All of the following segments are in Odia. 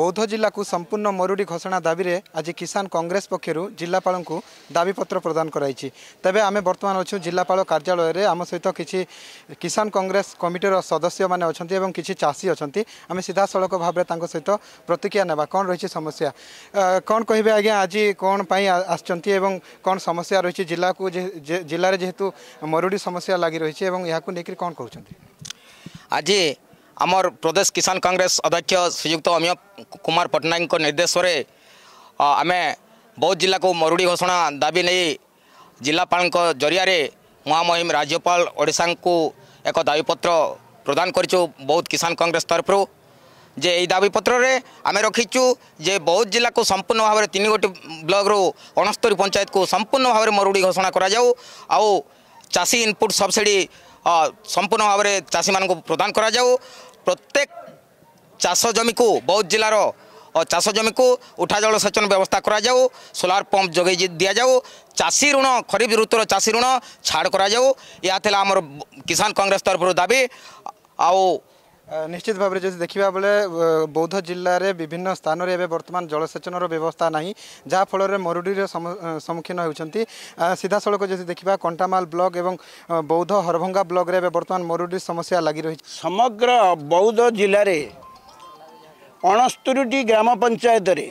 ବୌଦ୍ଧ ଜିଲ୍ଲାକୁ ସମ୍ପୂର୍ଣ୍ଣ ମରୁଡ଼ି ଘୋଷଣା ଦାବିରେ ଆଜି କିଷାନ କଂଗ୍ରେସ ପକ୍ଷରୁ ଜିଲ୍ଲାପାଳଙ୍କୁ ଦାବିପତ୍ର ପ୍ରଦାନ କରାଯାଇଛି ତେବେ ଆମେ ବର୍ତ୍ତମାନ ଅଛୁ ଜିଲ୍ଲାପାଳ କାର୍ଯ୍ୟାଳୟରେ ଆମ ସହିତ କିଛି କିଷାନ କଂଗ୍ରେସ କମିଟିର ସଦସ୍ୟମାନେ ଅଛନ୍ତି ଏବଂ କିଛି ଚାଷୀ ଅଛନ୍ତି ଆମେ ସିଧାସଳଖ ଭାବରେ ତାଙ୍କ ସହିତ ପ୍ରତିକ୍ରିୟା ନେବା କ'ଣ ରହିଛି ସମସ୍ୟା କ'ଣ କହିବେ ଆଜ୍ଞା ଆଜି କ'ଣ ପାଇଁ ଆସିଛନ୍ତି ଏବଂ କ'ଣ ସମସ୍ୟା ରହିଛି ଜିଲ୍ଲାକୁ ଜିଲ୍ଲାରେ ଯେହେତୁ ମରୁଡ଼ି ସମସ୍ୟା ଲାଗି ରହିଛି ଏବଂ ଏହାକୁ ନେଇକରି କ'ଣ କହୁଛନ୍ତି ଆଜି আমার প্রদেশ কিষান কংগ্রেস অধ্যক্ষ শ্রীযুক্ত অমিয় কুমার পট্টনায়ক নির্দেশে আমি ବୌଦ୍ଧ ଜିଲ୍ଲାକୁ ମରୁଡ଼ି ଘୋଷଣା ଦାବି ନେଇ ଜିଲ୍ଲାପାଳଙ୍କ ଜରିଆରେ ମହାମହିମ ରାଜ୍ୟପାଳ ଓଡ଼ିଶାଙ୍କୁ ଏକ ଦାବିପତ୍ର ପ୍ରଦାନ କରିଛୁ ବୌଦ୍ଧ କିଷାନ କଂଗ୍ରେସ ତରଫରୁ ଯେ ଏହି ଦାବିପତ୍ରରେ ଆମେ ରଖିଛୁ ଯେ ବୌଦ୍ଧ ଜିଲ୍ଲାକୁ ସମ୍ପୂର୍ଣ୍ଣ ଭାବରେ ତିନି ଗୋଟି ବ୍ଲକରୁ ଅଣସ୍ତରୀ ପଞ୍ଚାୟତକୁ ସମ୍ପୂର୍ଣ୍ଣ ଭାବରେ ମରୁଡ଼ି ଘୋଷଣା କରାଯାଉ ଆଉ ଚାଷୀ ଇନପୁଟ୍ ସବସିଡ଼ି ସମ୍ପୂର୍ଣ୍ଣ ଭାବରେ ଚାଷୀମାନଙ୍କୁ ପ୍ରଦାନ କରାଯାଉ ପ୍ରତ୍ୟେକ ଚାଷ ଜମିକୁ ବୌଦ୍ଧ ଜିଲ୍ଲାର ଚାଷ ଜମିକୁ ଉଠା ଜଳସେଚନ ବ୍ୟବସ୍ଥା କରାଯାଉ ସୋଲାର ପମ୍ପ ଯୋଗାଇ ଦିଆଯାଉ ଚାଷୀ ଋଣ ଖରିଫ ଋତୁର ଚାଷୀ ଋଣ ଛାଡ଼ କରାଯାଉ ଏହା ଥିଲା ଆମର କିଷାନ କଂଗ୍ରେସ ତରଫରୁ ଦାବି ଆଉ ନିଶ୍ଚିତ ଭାବରେ ଯଦି ଦେଖିବା ବେଳେ ବୌଦ୍ଧ ଜିଲ୍ଲାରେ ବିଭିନ୍ନ ସ୍ଥାନରେ ଏବେ ବର୍ତ୍ତମାନ ଜଳସେଚନର ବ୍ୟବସ୍ଥା ନାହିଁ ଯାହାଫଳରେ ମରୁଡ଼ିର ସମ୍ମୁଖୀନ ହେଉଛନ୍ତି ସିଧାସଳଖ ଯଦି ଦେଖିବା କଣ୍ଟାମାଲ ବ୍ଲକ ଏବଂ ବୌଦ୍ଧ ହରଭଙ୍ଗା ବ୍ଲକରେ ଏବେ ବର୍ତ୍ତମାନ ମରୁଡ଼ି ସମସ୍ୟା ଲାଗି ରହିଛି ସମଗ୍ର ବୌଦ୍ଧ ଜିଲ୍ଲାରେ ଅଣସ୍ତରିଟି ଗ୍ରାମ ପଞ୍ଚାୟତରେ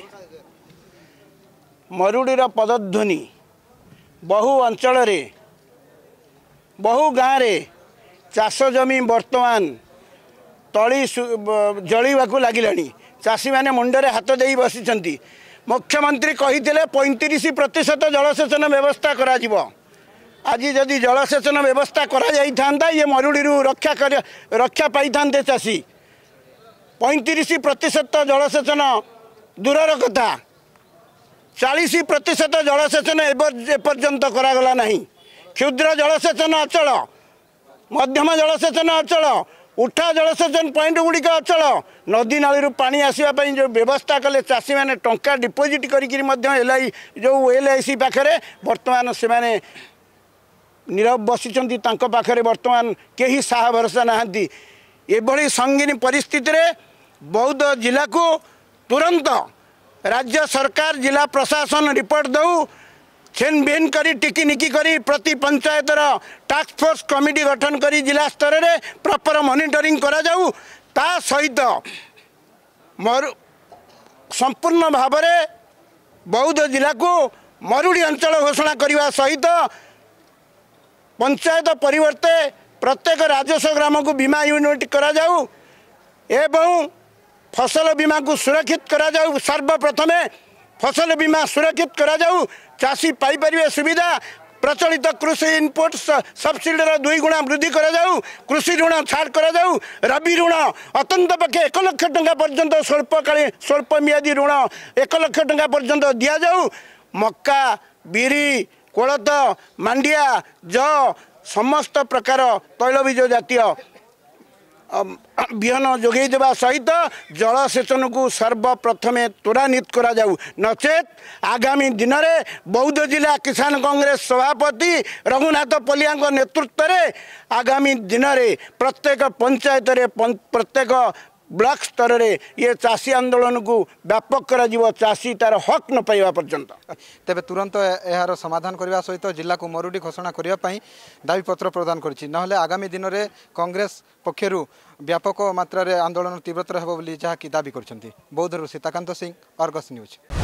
ମରୁଡ଼ିର ପଦଧ୍ୱନି ବହୁ ଅଞ୍ଚଳରେ ବହୁ ଗାଁରେ ଚାଷ ଜମି ବର୍ତ୍ତମାନ ତଳି ଜଳିବାକୁ ଲାଗିଲାଣି ଚାଷୀମାନେ ମୁଣ୍ଡରେ ହାତ ଦେଇ ବସିଛନ୍ତି ମୁଖ୍ୟମନ୍ତ୍ରୀ କହିଥିଲେ ପଇଁତିରିଶ ପ୍ରତିଶତ ଜଳସେଚନ ବ୍ୟବସ୍ଥା କରାଯିବ ଆଜି ଯଦି ଜଳସେଚନ ବ୍ୟବସ୍ଥା କରାଯାଇଥାନ୍ତା ଇଏ ମରୁଡ଼ିରୁ ରକ୍ଷା କରି ରକ୍ଷା ପାଇଥାନ୍ତେ ଚାଷୀ ପଇଁତିରିଶ ପ୍ରତିଶତ ଜଳସେଚନ ଦୂରର କଥା ଚାଳିଶ ପ୍ରତିଶତ ଜଳସେଚନ ଏପର୍ଯ୍ୟନ୍ତ କରାଗଲା ନାହିଁ କ୍ଷୁଦ୍ର ଜଳସେଚନ ଅଚଳ ମଧ୍ୟମ ଜଳସେଚନ ଅଚଳ ଉଠା ଜଳସେଚନ ପଏଣ୍ଟ ଗୁଡ଼ିକ ଅଚଳ ନଦୀ ନାଳିରୁ ପାଣି ଆସିବା ପାଇଁ ଯେଉଁ ବ୍ୟବସ୍ଥା କଲେ ଚାଷୀମାନେ ଟଙ୍କା ଡିପୋଜିଟ୍ କରିକିରି ମଧ୍ୟ ଏଲ୍ ଆଇ ଯେଉଁ ଏଲ୍ ଆଇ ସି ପାଖରେ ବର୍ତ୍ତମାନ ସେମାନେ ନିରବ ବସିଛନ୍ତି ତାଙ୍କ ପାଖରେ ବର୍ତ୍ତମାନ କେହି ସାହା ଭରସା ନାହାନ୍ତି ଏଭଳି ସଙ୍ଗୀନ ପରିସ୍ଥିତିରେ ବୌଦ୍ଧ ଜିଲ୍ଲାକୁ ତୁରନ୍ତ ରାଜ୍ୟ ସରକାର ଜିଲ୍ଲା ପ୍ରଶାସନ ରିପୋର୍ଟ ଦେଉ ଛେନ୍ଭିନ୍ କରି ଟିକିନିକି କରି ପ୍ରତି ପଞ୍ଚାୟତର ଟାସ୍କ ଫୋର୍ସ କମିଟି ଗଠନ କରି ଜିଲ୍ଲା ସ୍ତରରେ ପ୍ରପର ମନିଟରିଂ କରାଯାଉ ତା ସହିତ ମରୁ ସମ୍ପୂର୍ଣ୍ଣ ଭାବରେ ବୌଦ୍ଧ ଜିଲ୍ଲାକୁ ମରୁଡ଼ି ଅଞ୍ଚଳ ଘୋଷଣା କରିବା ସହିତ ପଞ୍ଚାୟତ ପରିବର୍ତ୍ତେ ପ୍ରତ୍ୟେକ ରାଜସ୍ୱ ଗ୍ରାମକୁ ବୀମା ୟୁନିଟ୍ କରାଯାଉ ଏବଂ ଫସଲ ବୀମାକୁ ସୁରକ୍ଷିତ କରାଯାଉ ସର୍ବପ୍ରଥମେ ଫସଲ ବୀମା ସୁରକ୍ଷିତ କରାଯାଉ ଚାଷୀ ପାଇପାରିବେ ସୁବିଧା ପ୍ରଚଳିତ କୃଷି ଇନପୁଟ୍ସ ସବସିଡ଼ିର ଦୁଇ ଗୁଣା ବୃଦ୍ଧି କରାଯାଉ କୃଷି ଋଣ ଛାଡ଼ କରାଯାଉ ରବି ଋଣ ଅତ୍ୟନ୍ତ ପକ୍ଷେ ଏକ ଲକ୍ଷ ଟଙ୍କା ପର୍ଯ୍ୟନ୍ତ ସ୍ୱଳ୍ପକାଳୀ ସ୍ୱଳ୍ପ ମିଆଦି ଋଣ ଏକ ଲକ୍ଷ ଟଙ୍କା ପର୍ଯ୍ୟନ୍ତ ଦିଆଯାଉ ମକା ବିରି କୋଳଥ ମାଣ୍ଡିଆ ଜ ସମସ୍ତ ପ୍ରକାର ତୈଳବୀଜ ଜାତୀୟ ବିହନ ଯୋଗାଇ ଦେବା ସହିତ ଜଳସେଚନକୁ ସର୍ବପ୍ରଥମେ ତ୍ୱରାନ୍ୱିତ କରାଯାଉ ନଚେତ୍ ଆଗାମୀ ଦିନରେ ବୌଦ୍ଧ ଜିଲ୍ଲା କିଷାନ କଂଗ୍ରେସ ସଭାପତି ରଘୁନାଥ ପଲିଆଙ୍କ ନେତୃତ୍ୱରେ ଆଗାମୀ ଦିନରେ ପ୍ରତ୍ୟେକ ପଞ୍ଚାୟତରେ ପ୍ରତ୍ୟେକ ବ୍ଲକ ସ୍ତରରେ ଇଏ ଚାଷୀ ଆନ୍ଦୋଳନକୁ ବ୍ୟାପକ କରାଯିବ ଚାଷୀ ତା'ର ହକ୍ ନ ପାଇବା ପର୍ଯ୍ୟନ୍ତ ତେବେ ତୁରନ୍ତ ଏହାର ସମାଧାନ କରିବା ସହିତ ଜିଲ୍ଲାକୁ ମରୁଡ଼ି ଘୋଷଣା କରିବା ପାଇଁ ଦାବିପତ୍ର ପ୍ରଦାନ କରିଛି ନହେଲେ ଆଗାମୀ ଦିନରେ କଂଗ୍ରେସ ପକ୍ଷରୁ ବ୍ୟାପକ ମାତ୍ରାରେ ଆନ୍ଦୋଳନ ତୀବ୍ରତର ହେବ ବୋଲି ଯାହାକି ଦାବି କରିଛନ୍ତି ବୌଦ୍ଧରୁ ସୀତାକାନ୍ତ ସିଂ ଅର୍ଗସ୍ ନ୍ୟୁଜ୍